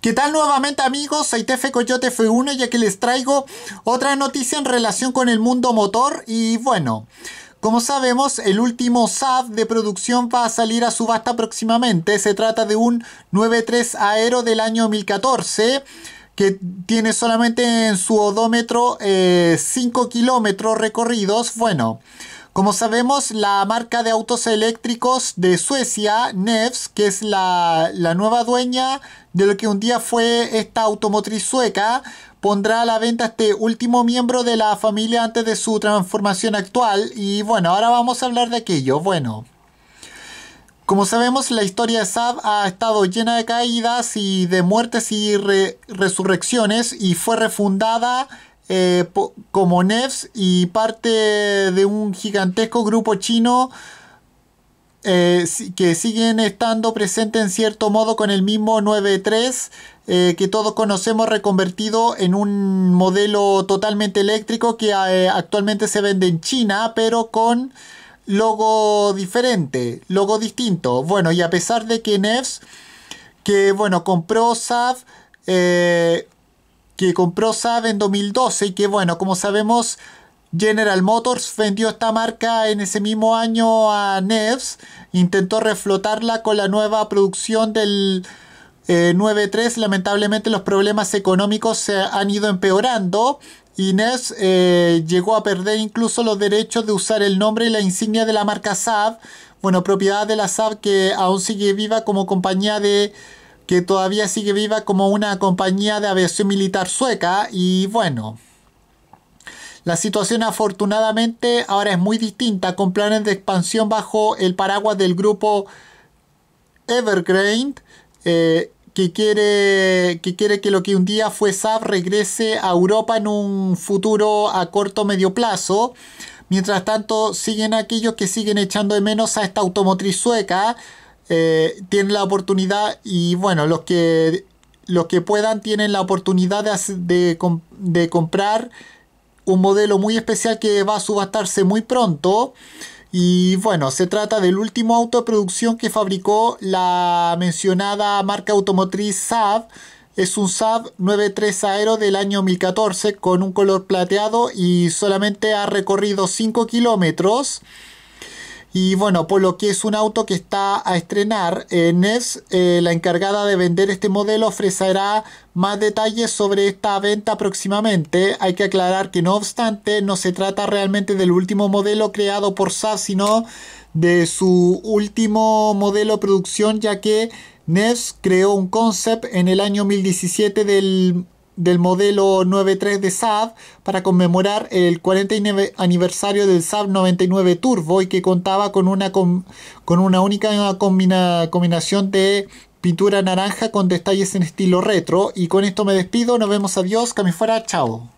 ¿Qué tal nuevamente amigos? Soy TF Coyote F1 y aquí les traigo otra noticia en relación con el mundo motor y bueno... Como sabemos, el último Saab de producción va a salir a subasta próximamente. Se trata de un 93 Aero del año 2014 que tiene solamente en su odómetro 5 eh, kilómetros recorridos. Bueno, como sabemos, la marca de autos eléctricos de Suecia, Nevs, que es la, nueva dueña de lo que un día fue esta automotriz sueca, pondrá a la venta este último miembro de la familia antes de su transformación actual. Y bueno, ahora vamos a hablar de aquello. Bueno. Como sabemos, la historia de Saab ha estado llena de caídas y de muertes y resurrecciones y fue refundada eh, como Nevs y parte de un gigantesco grupo chino eh, que siguen estando presentes en cierto modo con el mismo 9.3 eh, que todos conocemos reconvertido en un modelo totalmente eléctrico que actualmente se vende en China pero con logo diferente, logo distinto. Bueno, y a pesar de que Nevs que bueno, compró SAF, que compró Saab en 2012 y que bueno, como sabemos, General Motors vendió esta marca en ese mismo año a Nevs, intentó reflotarla con la nueva producción del 9.3, eh, lamentablemente los problemas económicos se han ido empeorando. Y Nevs eh, llegó a perder incluso los derechos de usar el nombre y la insignia de la marca Saab, bueno, propiedad de la Saab que aún sigue viva como compañía de que todavía sigue viva como una compañía de aviación militar sueca y bueno. La situación afortunadamente ahora es muy distinta, con planes de expansión bajo el paraguas del grupo Evergreen eh, que, quiere, que quiere que lo que un día fue Saab regrese a Europa en un futuro a corto medio plazo. Mientras tanto, siguen aquellos que siguen echando de menos a esta automotriz sueca, eh, tienen la oportunidad y bueno, los que, los que puedan tienen la oportunidad de, comprar un modelo muy especial que va a subastarse muy pronto. Y bueno, se trata del último auto de producción que fabricó la mencionada marca automotriz Saab. Es un Saab 93 Aero del año 2014 con un color plateado y solamente ha recorrido 5 kilómetros. Y bueno, por lo que es un auto que está a estrenar. Eh, NES, eh, la encargada de vender este modelo, ofrecerá más detalles sobre esta venta próximamente. Hay que aclarar que no obstante, no se trata realmente del último modelo creado por Saab, sino de su último modelo de producción, ya que NES creó un concept en el año 2017 del del modelo 9.3 de Saab para conmemorar el 49 aniversario del Saab 99 Turbo y que contaba con una, con, una única combinación de pintura naranja con detalles en estilo retro. Y con esto me despido, nos vemos, adiós, que chao.